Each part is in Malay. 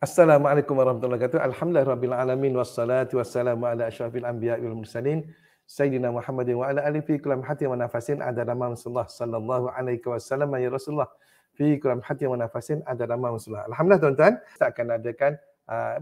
Assalamualaikum warahmatullahi wabarakatuh. Alhamdulillah rabbil alamin wassalatu wassalamu ala asyrafil anbiya wal mursalin sayyidina Muhammadin wa ala alihi kullu hati wa nafasin ada nama Rasulullah sallallahu alaihi wasallam ya Rasulullah fi kullu hati wa nafasin ada nama Rasulullah. Alhamdulillah tuan-tuan, kita akan adakan uh,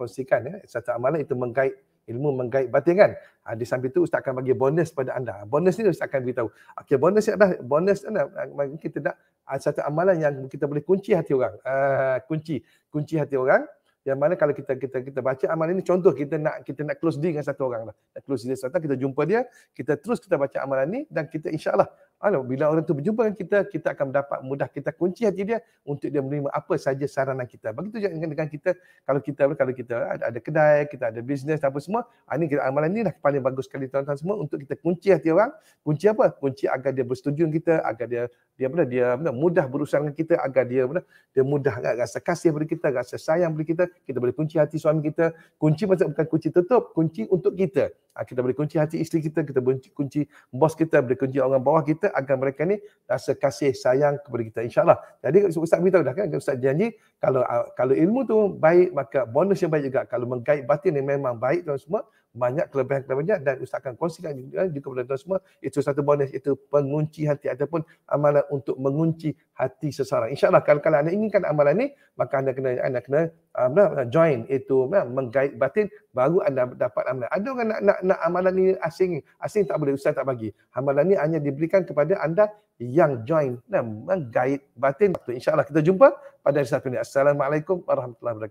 kongsikan ya satu amalan itu menggait ilmu menggait batin kan. Ha, di samping itu ustaz akan bagi bonus pada anda. Ah, bonus ni ustaz akan beritahu. Okey bonus ni adalah bonus anda ah, kita nak satu amalan yang kita boleh kunci hati orang. Uh, kunci kunci hati orang yang mana kalau kita kita kita baca amalan ini contoh kita nak kita nak close deal dengan satu orang lah. Nak close deal satu kita jumpa dia, kita terus kita baca amalan ini dan kita insyaallah Alah, bila orang tu berjumpa dengan kita, kita akan dapat mudah kita kunci hati dia untuk dia menerima apa saja saranan kita. Begitu juga dengan kita, kalau kita kalau kita ada, ah, ada kedai, kita ada bisnes apa semua, ah, ini kita amalan ini lah paling bagus sekali tuan-tuan semua untuk kita kunci hati orang. Kunci apa? Kunci agar dia bersetuju dengan kita, agar dia dia apa dia apa mudah berusaha dengan kita agar dia apa dia mudah rasa kasih pada kita, rasa sayang pada kita, kita boleh kunci hati suami kita, kunci macam bukan kunci tutup, kunci untuk kita kita boleh kunci hati isteri kita, kita boleh kunci bos kita, boleh kunci orang bawah kita agar mereka ni rasa kasih sayang kepada kita insyaAllah. Jadi Ustaz beritahu dah kan, Ustaz janji kalau kalau ilmu tu baik maka bonus yang baik juga. Kalau menggait batin ni memang baik tuan semua, banyak kelebihan kelebihan banyak dan ustaz akan kongsikan juga, juga kepada tuan semua itu satu bonus itu pengunci hati ataupun amalan untuk mengunci hati seseorang insyaallah kalau, kalau anda inginkan amalan ini maka anda kena anda kena uh, join itu uh, menggait batin baru anda dapat amalan ada orang nak nak, nak amalan ini asing asing tak boleh ustaz tak bagi amalan ini hanya diberikan kepada anda yang join dan uh, menggait batin insyaallah kita jumpa pada hari Sabtu ni. assalamualaikum warahmatullahi wabarakatuh